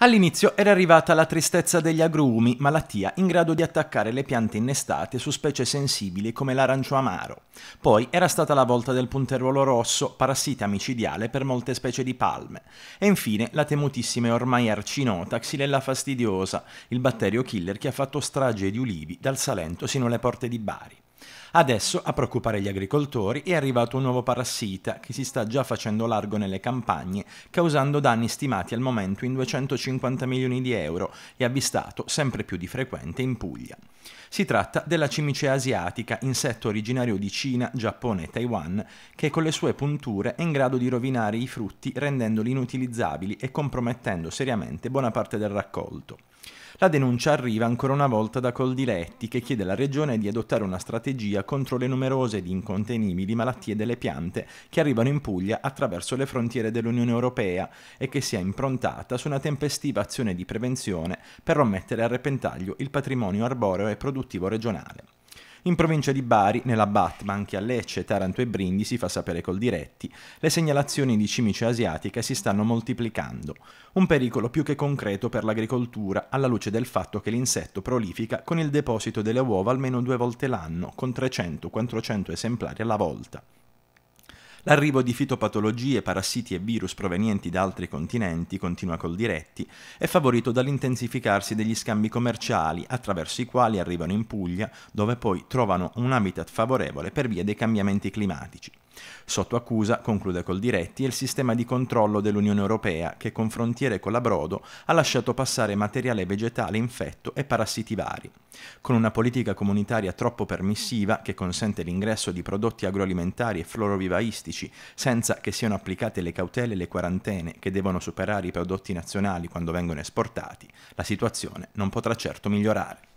All'inizio era arrivata la tristezza degli agrumi, malattia in grado di attaccare le piante innestate su specie sensibili come l'arancio amaro. Poi era stata la volta del punteruolo rosso, parassita micidiale per molte specie di palme. E infine la temutissima e ormai arcinota xylella fastidiosa, il batterio killer che ha fatto strage di ulivi dal Salento sino alle porte di Bari. Adesso a preoccupare gli agricoltori è arrivato un nuovo parassita che si sta già facendo largo nelle campagne, causando danni stimati al momento in 250 milioni di euro e avvistato sempre più di frequente in Puglia. Si tratta della cimicea asiatica, insetto originario di Cina, Giappone e Taiwan, che con le sue punture è in grado di rovinare i frutti rendendoli inutilizzabili e compromettendo seriamente buona parte del raccolto. La denuncia arriva ancora una volta da Coldiretti, che chiede alla Regione di adottare una strategia battaglia contro le numerose ed incontenibili malattie delle piante che arrivano in Puglia attraverso le frontiere dell'Unione Europea e che sia improntata su una tempestiva azione di prevenzione per non mettere a repentaglio il patrimonio arboreo e produttivo regionale. In provincia di Bari, nella BAT, ma anche a Lecce, Taranto e Brindisi, fa sapere col diretti, le segnalazioni di cimice asiatica si stanno moltiplicando. Un pericolo più che concreto per l'agricoltura, alla luce del fatto che l'insetto prolifica con il deposito delle uova almeno due volte l'anno, con 300-400 esemplari alla volta. L'arrivo di fitopatologie, parassiti e virus provenienti da altri continenti, continua col diretti, è favorito dall'intensificarsi degli scambi commerciali attraverso i quali arrivano in Puglia, dove poi trovano un habitat favorevole per via dei cambiamenti climatici. Sotto accusa, conclude col diretti, è il sistema di controllo dell'Unione Europea che con frontiere con la Brodo ha lasciato passare materiale vegetale infetto e parassiti vari. Con una politica comunitaria troppo permissiva che consente l'ingresso di prodotti agroalimentari e florovivaistici senza che siano applicate le cautele e le quarantene che devono superare i prodotti nazionali quando vengono esportati, la situazione non potrà certo migliorare.